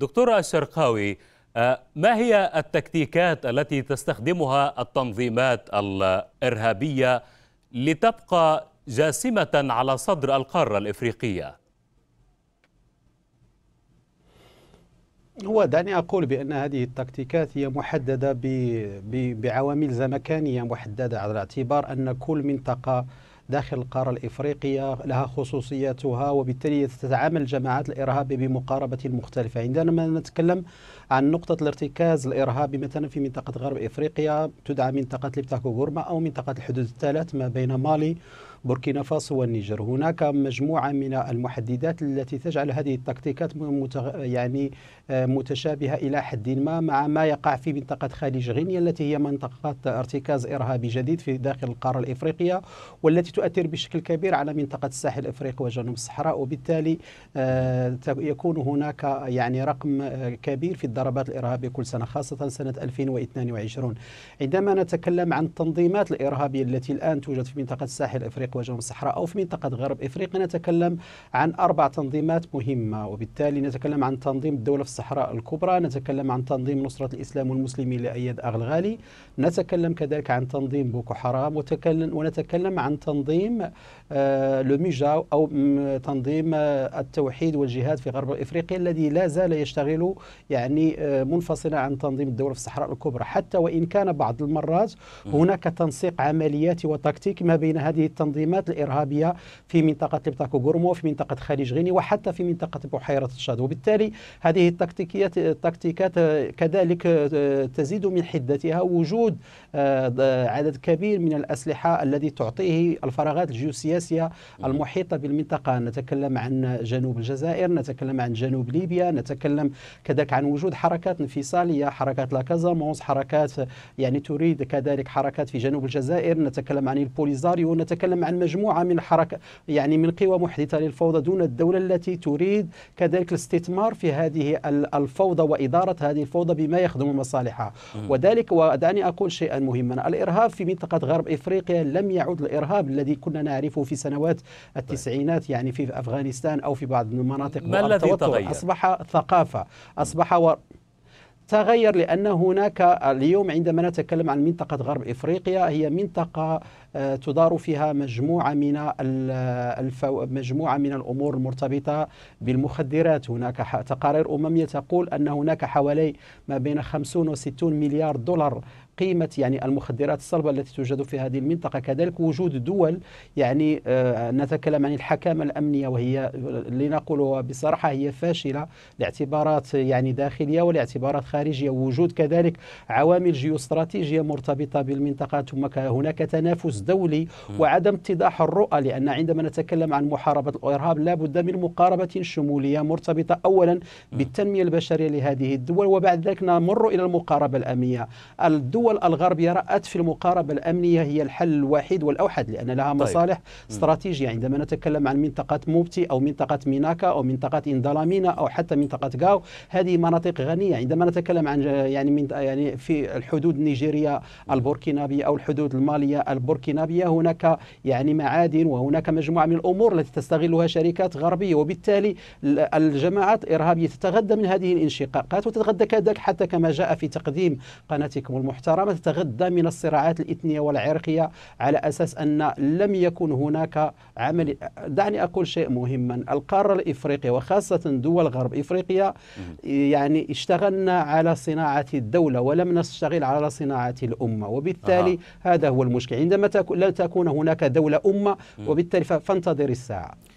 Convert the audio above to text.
دكتورة الشرقاوي آه، ما هي التكتيكات التي تستخدمها التنظيمات الإرهابية لتبقى جاسمة على صدر القارة الإفريقية؟ هو دعني أقول بأن هذه التكتيكات هي محددة بعوامل زمكانية محددة على اعتبار أن كل منطقة داخل القارة الإفريقية لها خصوصياتها وبالتالي تتعامل جماعات الإرهاب بمقاربة مختلفة عندما نتكلم عن نقطة الارتكاز الإرهابي مثلا في منطقة غرب إفريقيا تدعى منطقة ليبتاكو غورما أو منطقة الحدود الثلاث ما بين مالي بوركينا فاسو والنيجر هناك مجموعة من المحددات التي تجعل هذه التكتيكات متغ... يعني آه، متشابهة إلى حد ما مع ما يقع في منطقة خليج غينيا التي هي منطقة ارتكاز إرهابي جديد في داخل القارة الإفريقية والتي تؤثر بشكل كبير على منطقة الساحل الأفريقي وجنوب الصحراء وبالتالي آه، يكون هناك يعني رقم آه، كبير في الضربات الإرهابية كل سنة خاصة سنة 2022 عندما نتكلم عن التنظيمات الإرهابية التي الآن توجد في منطقة الساحل الأفريقي وجنوب الصحراء أو في منطقة غرب إفريقيا نتكلم عن أربع تنظيمات مهمة وبالتالي نتكلم عن تنظيم الدولة في الصحراء الكبرى نتكلم عن تنظيم نصرة الإسلام والمسلمين لأياد أغلغالي نتكلم كذلك عن تنظيم بوكو حرام ونتكلم عن تنظيم تنظيم آه، لوميجاو أو تنظيم التوحيد والجهاد في غرب إفريقيا الذي لا زال يشتغل يعني آه، منفصلا عن تنظيم الدولة في الصحراء الكبرى حتى وإن كان بعض المرات هناك تنسيق عملياتي وتكتيك ما بين هذه التنظيمات الإرهابية في منطقة لبتاكو غورمو في منطقة خليج غيني وحتى في منطقة بحيرة الشاد وبالتالي هذه التكتيكيات التكتيكات آه، كذلك تزيد من حدتها وجود عدد كبير من الأسلحة الذي تعطيه الفراغات الجيوسياسية المحيطة بالمنطقة نتكلم عن جنوب الجزائر نتكلم عن جنوب ليبيا نتكلم كذلك عن وجود حركات انفصالية حركات لاكازامونس حركات يعني تريد كذلك حركات في جنوب الجزائر نتكلم عن البوليزاريو نتكلم عن مجموعة من الحركة يعني من قوى محدثة للفوضى دون الدولة التي تريد كذلك الاستثمار في هذه الفوضى وإدارة هذه الفوضى بما يخدم مصالحها وذلك ودعني أقول شيئا مهما الإرهاب في منطقة غرب إفريقيا لم يعد الإرهاب الذي كنا نعرفه في سنوات طيب. التسعينات يعني في أفغانستان أو في بعض المناطق ما الذي تغير؟ أصبح ثقافة أصبح و... تغير لأن هناك اليوم عندما نتكلم عن منطقة غرب إفريقيا هي منطقة آه، تدار فيها مجموعة من الفو... مجموعة من الأمور المرتبطة بالمخدرات هناك تقارير أممية تقول أن هناك حوالي ما بين 50 و 60 مليار دولار قيمة يعني المخدرات الصلبة التي توجد في هذه المنطقة كذلك وجود دول يعني آه، نتكلم عن الحكامة الأمنية وهي لنقولها بصراحة هي فاشلة لاعتبارات يعني داخلية ولاعتبارات خارجية وجود كذلك عوامل جيوستراتيجية مرتبطة بالمنطقة ثم هناك تنافس دولي وعدم اتضاح الرؤى لأن عندما نتكلم عن محاربة الإرهاب لا بد من مقاربة شمولية مرتبطة أولا بالتنمية البشرية لهذه الدول وبعد ذلك نمر إلى المقاربة الأمنية الدول الدول الغربية رأت في المقاربة الأمنية هي الحل الوحيد والأوحد لأن لها طيب. مصالح طيب. استراتيجية عندما نتكلم عن منطقة موبتي أو منطقة ميناكا أو منطقة إندلامينا أو حتى منطقة غاو هذه مناطق غنية عندما نتكلم عن يعني من يعني في الحدود النيجيرية البوركينابية أو الحدود المالية البوركينابية هناك يعني معادن وهناك مجموعة من الأمور التي تستغلها شركات غربية وبالتالي الجماعات الإرهابية تتغذى من هذه الانشقاقات وتتغذى كذلك حتى كما جاء في تقديم قناتكم المحترمة محترمة تتغذى من الصراعات الإثنية والعرقية على أساس أن لم يكن هناك عمل دعني أقول شيء مهما القارة الإفريقية وخاصة دول غرب إفريقيا يعني اشتغلنا على صناعة الدولة ولم نشتغل على صناعة الأمة وبالتالي آه. هذا هو المشكل عندما تكون لن تكون هناك دولة أمة وبالتالي فانتظر الساعة